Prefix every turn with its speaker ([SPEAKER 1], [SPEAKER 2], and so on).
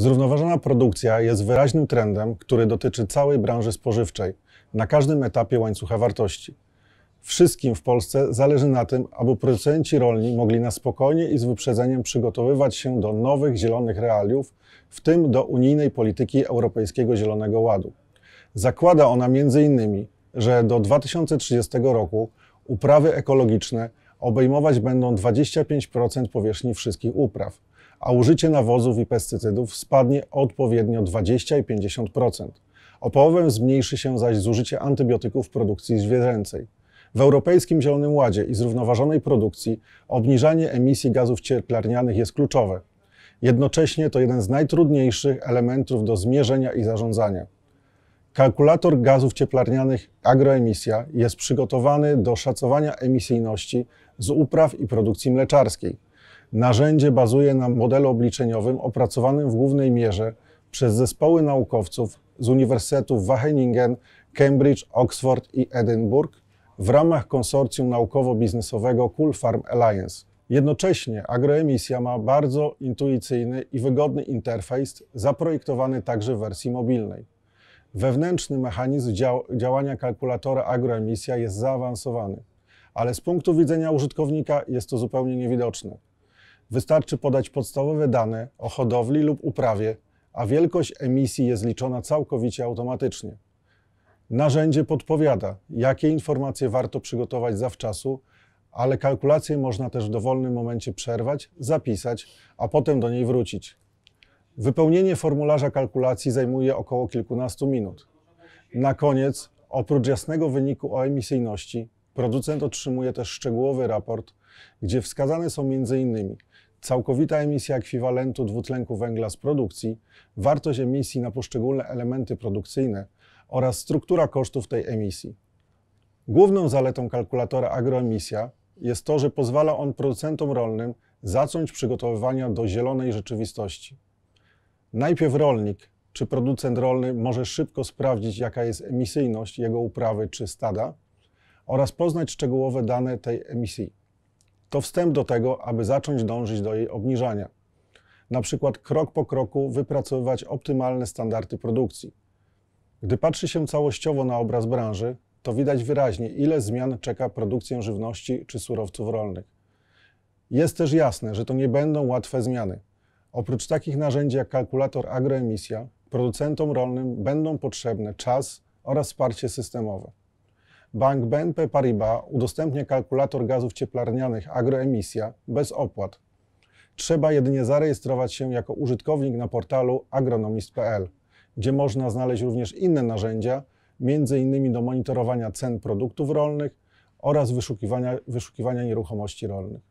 [SPEAKER 1] Zrównoważona produkcja jest wyraźnym trendem, który dotyczy całej branży spożywczej, na każdym etapie łańcucha wartości. Wszystkim w Polsce zależy na tym, aby producenci rolni mogli na spokojnie i z wyprzedzeniem przygotowywać się do nowych zielonych realiów, w tym do unijnej polityki Europejskiego Zielonego Ładu. Zakłada ona m.in., że do 2030 roku uprawy ekologiczne obejmować będą 25% powierzchni wszystkich upraw a użycie nawozów i pestycydów spadnie odpowiednio 20 i 50%. O połowę zmniejszy się zaś zużycie antybiotyków w produkcji zwierzęcej. W Europejskim Zielonym Ładzie i zrównoważonej produkcji obniżanie emisji gazów cieplarnianych jest kluczowe. Jednocześnie to jeden z najtrudniejszych elementów do zmierzenia i zarządzania. Kalkulator gazów cieplarnianych agroemisja jest przygotowany do szacowania emisyjności z upraw i produkcji mleczarskiej. Narzędzie bazuje na modelu obliczeniowym opracowanym w głównej mierze przez zespoły naukowców z uniwersytetów Wageningen, Cambridge, Oxford i Edinburgh w ramach konsorcjum naukowo-biznesowego Cool Farm Alliance. Jednocześnie agroemisja ma bardzo intuicyjny i wygodny interfejs, zaprojektowany także w wersji mobilnej. Wewnętrzny mechanizm dział działania kalkulatora agroemisja jest zaawansowany, ale z punktu widzenia użytkownika jest to zupełnie niewidoczne. Wystarczy podać podstawowe dane o hodowli lub uprawie, a wielkość emisji jest liczona całkowicie automatycznie. Narzędzie podpowiada, jakie informacje warto przygotować zawczasu, ale kalkulację można też w dowolnym momencie przerwać, zapisać, a potem do niej wrócić. Wypełnienie formularza kalkulacji zajmuje około kilkunastu minut. Na koniec, oprócz jasnego wyniku o emisyjności, Producent otrzymuje też szczegółowy raport, gdzie wskazane są m.in. całkowita emisja ekwiwalentu dwutlenku węgla z produkcji, wartość emisji na poszczególne elementy produkcyjne oraz struktura kosztów tej emisji. Główną zaletą kalkulatora agroemisja jest to, że pozwala on producentom rolnym zacząć przygotowywania do zielonej rzeczywistości. Najpierw rolnik czy producent rolny może szybko sprawdzić, jaka jest emisyjność jego uprawy czy stada, oraz poznać szczegółowe dane tej emisji. To wstęp do tego, aby zacząć dążyć do jej obniżania. Na przykład krok po kroku wypracowywać optymalne standardy produkcji. Gdy patrzy się całościowo na obraz branży, to widać wyraźnie, ile zmian czeka produkcję żywności czy surowców rolnych. Jest też jasne, że to nie będą łatwe zmiany. Oprócz takich narzędzi jak kalkulator agroemisja, producentom rolnym będą potrzebne czas oraz wsparcie systemowe. Bank BNP Paribas udostępnia kalkulator gazów cieplarnianych agroemisja bez opłat. Trzeba jedynie zarejestrować się jako użytkownik na portalu agronomist.pl, gdzie można znaleźć również inne narzędzia, m.in. do monitorowania cen produktów rolnych oraz wyszukiwania, wyszukiwania nieruchomości rolnych.